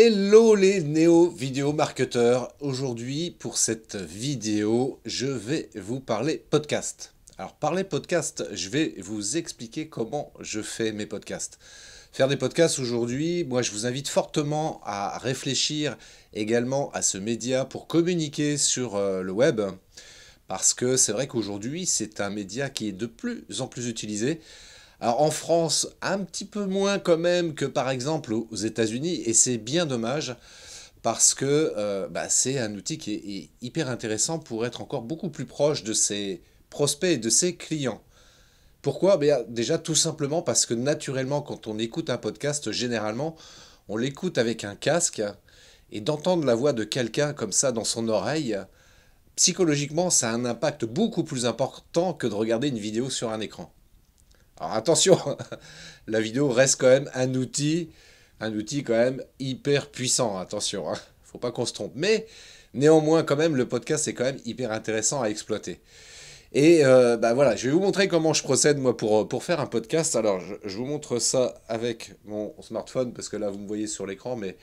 Hello les néo vidéo marketeurs. Aujourd'hui pour cette vidéo, je vais vous parler podcast. Alors parler podcast, je vais vous expliquer comment je fais mes podcasts. Faire des podcasts aujourd'hui, moi je vous invite fortement à réfléchir également à ce média pour communiquer sur euh, le web parce que c'est vrai qu'aujourd'hui, c'est un média qui est de plus en plus utilisé. Alors en France, un petit peu moins quand même que par exemple aux États-Unis, et c'est bien dommage parce que euh, bah, c'est un outil qui est, hyper intéressant pour être encore beaucoup plus proche de ses prospects et de ses clients. Pourquoi bah, Déjà tout simplement parce que naturellement quand on écoute un podcast, généralement on l'écoute avec un casque et d'entendre la voix de quelqu'un comme ça dans son oreille, psychologiquement ça a un impact beaucoup plus important que de regarder une vidéo sur un écran. Alors attention, la vidéo reste quand même un outil, un outil quand même hyper puissant, hein, attention, ne hein. faut pas qu'on se trompe. Mais néanmoins, quand même, le podcast est quand même hyper intéressant à exploiter. Et euh, bah, voilà, je vais vous montrer comment je procède moi pour, euh, pour faire un podcast. Alors je, vous montre ça avec mon smartphone parce que là vous me voyez sur l'écran, mais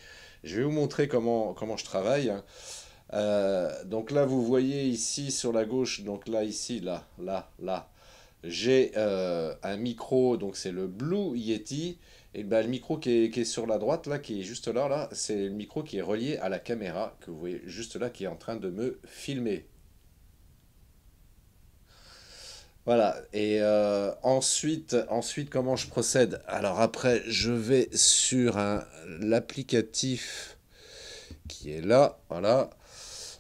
je vais vous montrer comment, comment je travaille. Hein. Euh, donc là vous voyez ici sur la gauche, donc là ici, là, là, là, j'ai euh, un micro, donc c'est le Blue Yeti. Et ben, le micro qui est, qui est, sur la droite, là, qui est juste là, là, c'est le micro qui est relié à la caméra que vous voyez juste là, qui est en train de me filmer. Voilà, et euh, ensuite, ensuite, comment je procède Alors après, je vais sur l'applicatif qui est là, voilà.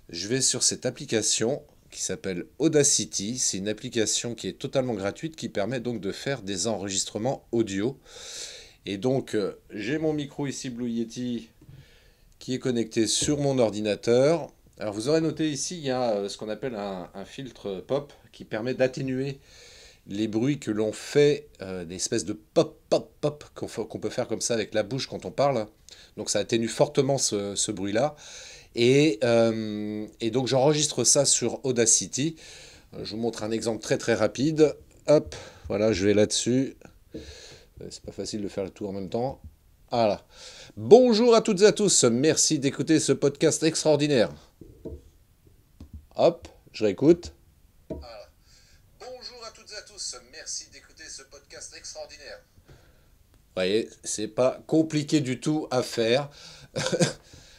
Je vais sur cette application, qui s'appelle Audacity. C'est une application qui est totalement gratuite qui permet donc de faire des enregistrements audio. Et donc euh, j'ai mon micro ici Blue Yeti qui est connecté sur mon ordinateur. Alors vous aurez noté ici, il y a euh, ce qu'on appelle un, filtre pop qui permet d'atténuer les bruits que l'on fait, euh, des espèces de pop, pop, pop qu'on peut faire comme ça avec la bouche quand on parle. Donc ça atténue fortement ce, ce bruit-là. Euh, et, donc j'enregistre ça sur Audacity. Euh, je vous montre un exemple très très rapide. Hop, voilà, je vais là-dessus. Euh, c'est pas facile de faire le tout en même temps. Voilà. Bonjour à toutes et à tous. Merci d'écouter ce podcast extraordinaire. Hop, je réécoute. Voilà. Bonjour à toutes et à tous. Merci d'écouter ce podcast extraordinaire. Vous voyez, c'est pas compliqué du tout à faire.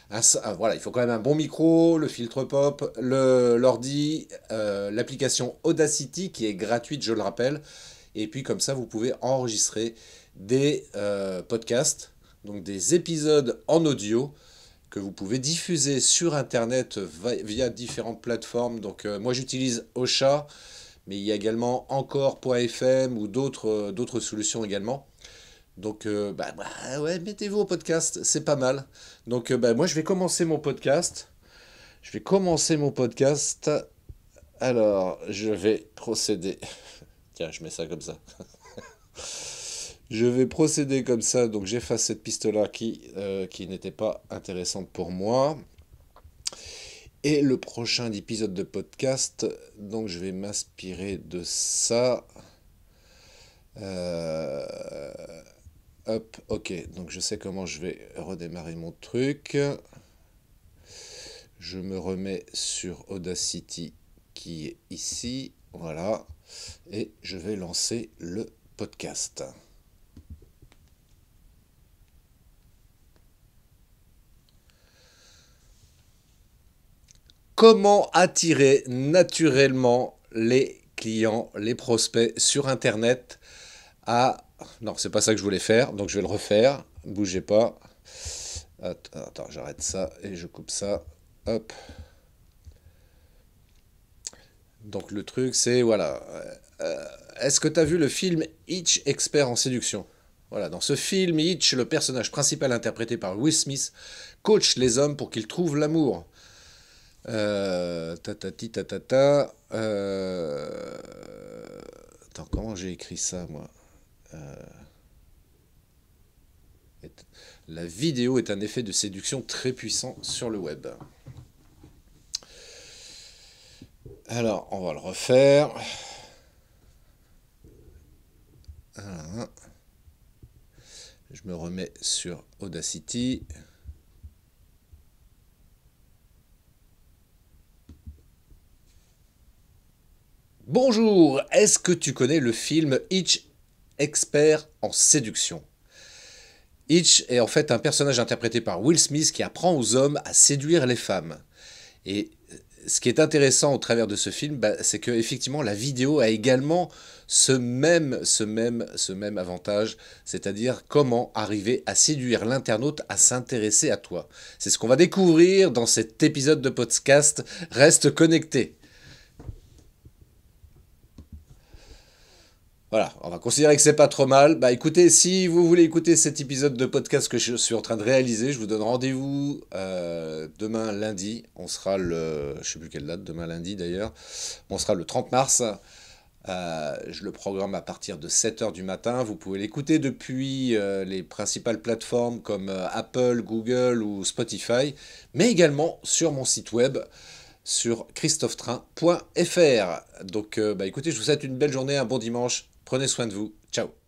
Ah, voilà, il faut quand même un bon micro, le filtre pop, l'ordi, euh, l'application Audacity qui est gratuite, je le rappelle. Et puis comme ça, vous pouvez enregistrer des euh, podcasts, donc des épisodes en audio que vous pouvez diffuser sur Internet via différentes plateformes. Donc euh, moi j'utilise Ocha, mais il y a également encore.fm ou d'autres solutions également. Donc, euh, bah, bah, ouais, mettez-vous au podcast, c'est pas mal. Donc, euh, bah, moi, je vais commencer mon podcast. Je vais commencer mon podcast. Alors, je vais procéder. Tiens, je mets ça comme ça. je vais procéder comme ça. Donc, j'efface cette piste-là qui, euh, qui n'était pas intéressante pour moi. Et le prochain épisode de podcast, donc, je vais m'inspirer de ça. Euh Hop, ok, donc je sais comment je vais redémarrer mon truc. Je me remets sur Audacity qui est ici, voilà, et je vais lancer le podcast. Comment attirer naturellement les clients, les prospects sur Internet à non, c'est pas ça que je voulais faire, donc je vais le refaire. Bougez pas. Attends, j'arrête ça et je coupe ça. Hop. Donc le truc, c'est voilà. Euh, est-ce que tu as vu le film Hitch, expert en séduction Voilà, dans ce film, Hitch, le personnage principal interprété par Will Smith, coach les hommes pour qu'ils trouvent l'amour. Euh, ta tatata. Euh, attends, comment j'ai écrit ça, moi euh, la vidéo est un effet de séduction très puissant sur le web. Alors, on va le refaire. je me remets sur Audacity. Bonjour, est-ce que tu connais le film Hitch expert en séduction. Hitch est en fait un personnage interprété par Will Smith qui apprend aux hommes à séduire les femmes. Et euh, ce qui est intéressant au travers de ce film, bah, c'est que effectivement la vidéo a également ce même, ce même, ce même avantage, c'est-à-dire comment arriver à séduire l'internaute à s'intéresser à toi. C'est ce qu'on va découvrir dans cet épisode de podcast. Reste connecté. Voilà, on va considérer que c'est pas trop mal. Bah écoutez, si vous voulez écouter cet épisode de podcast que je suis en train de réaliser, je vous donne rendez-vous euh, demain lundi. On sera le. Je sais plus quelle date, demain lundi d'ailleurs. On sera le 30 mars. Euh, je le programme à partir de 7h du matin. Vous pouvez l'écouter depuis euh, les principales plateformes comme Apple, Google ou Spotify, mais également sur mon site web sur christophetrain.fr. Donc bah écoutez, je vous souhaite une belle journée, un bon dimanche Prenez soin de vous. Ciao